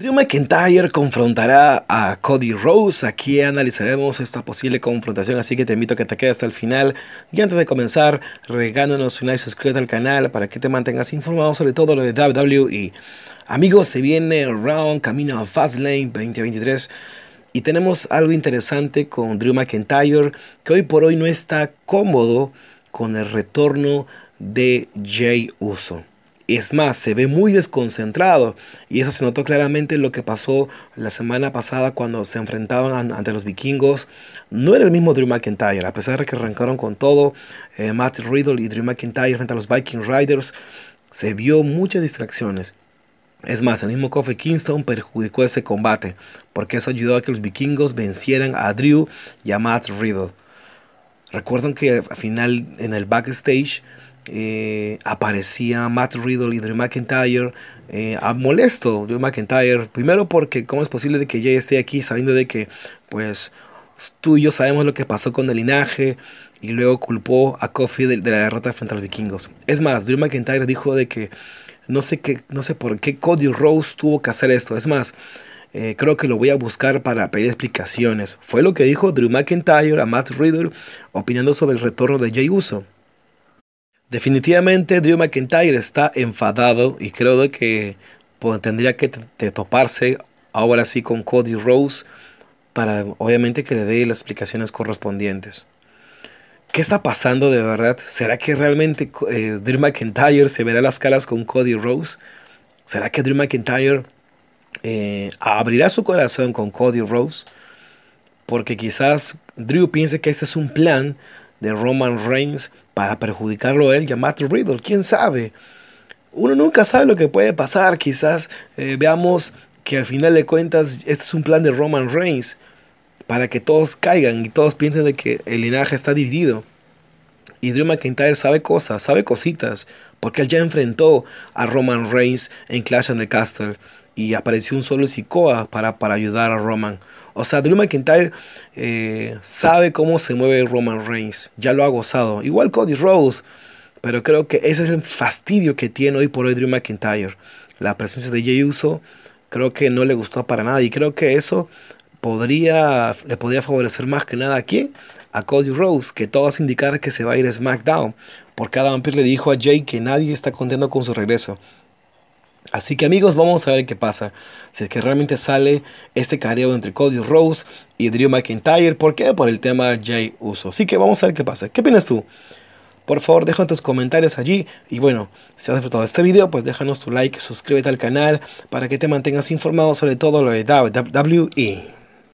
Drew McIntyre confrontará a Cody Rose. Aquí analizaremos esta posible confrontación, así que te invito a que te quedes hasta el final. Y antes de comenzar, regándonos un like, suscríbete al canal para que te mantengas informado sobre todo lo de WWE. Amigos, se viene Round Camino a Fastlane 2023. Y tenemos algo interesante con Drew McIntyre, que hoy por hoy no está cómodo con el retorno de Jay Uso. Es más, se ve muy desconcentrado. Y eso se notó claramente en lo que pasó la semana pasada cuando se enfrentaban ante los vikingos. No era el mismo Drew McIntyre, a pesar de que arrancaron con todo. Eh, Matt Riddle y Drew McIntyre frente a los Viking Riders. Se vio muchas distracciones. Es más, el mismo Kofi Kingston perjudicó ese combate, porque eso ayudó a que los vikingos vencieran a Drew y a Matt Riddle. Recuerdan que al final en el backstage eh, aparecía Matt Riddle y Drew McIntyre eh, a molesto Drew McIntyre primero porque cómo es posible de que Jay esté aquí sabiendo de que pues tú y yo sabemos lo que pasó con el linaje y luego culpó a Kofi de, la derrota frente a los vikingos es más Drew McIntyre dijo de que no sé qué no sé por qué Cody Rose tuvo que hacer esto es más eh, creo que lo voy a buscar para pedir explicaciones. Fue lo que dijo Drew McIntyre a Matt Riddle opinando sobre el retorno de Jay Uso. Definitivamente Drew McIntyre está enfadado y creo que pues, tendría que toparse ahora sí con Cody Rose para obviamente que le dé las explicaciones correspondientes. ¿Qué está pasando de verdad? ¿Será que realmente eh, Drew McIntyre se verá las caras con Cody Rose? ¿Será que Drew McIntyre eh, abrirá su corazón con Cody Rose? porque quizás Drew piense que este es un plan de Roman Reigns para perjudicarlo a él y a Matt Riddle, quién sabe. Uno nunca sabe lo que puede pasar, quizás eh, veamos que al final de cuentas este es un plan de Roman Reigns para que todos caigan y todos piensen de que el linaje está dividido. Y Drew McIntyre sabe cosas, sabe cositas, porque él ya enfrentó a Roman Reigns en Clash of the Castle y apareció un solo psicoa para, para ayudar a Roman. O sea, Drew McIntyre eh, sabe cómo se mueve Roman Reigns, ya lo ha gozado. Igual Cody Rose, pero creo que ese es el fastidio que tiene hoy por hoy Drew McIntyre. La presencia de Jey Uso creo que no le gustó para nada y creo que eso podría, le podría favorecer más que nada aquí A Cody Rose, que todo hace indicar que se va a ir SmackDown, porque Adam Pearce le dijo a Jay que nadie está contento con su regreso. Así que amigos, vamos a ver qué pasa. Si es que realmente sale este careo entre Cody Rose y Drew McIntyre. ¿Por qué? Por el tema Jay Uso. Así que vamos a ver qué pasa. ¿Qué opinas tú? Por favor, deja tus comentarios allí. Y bueno, si has disfrutado de este video, pues déjanos tu like, suscríbete al canal para que te mantengas informado sobre todo lo de WWE.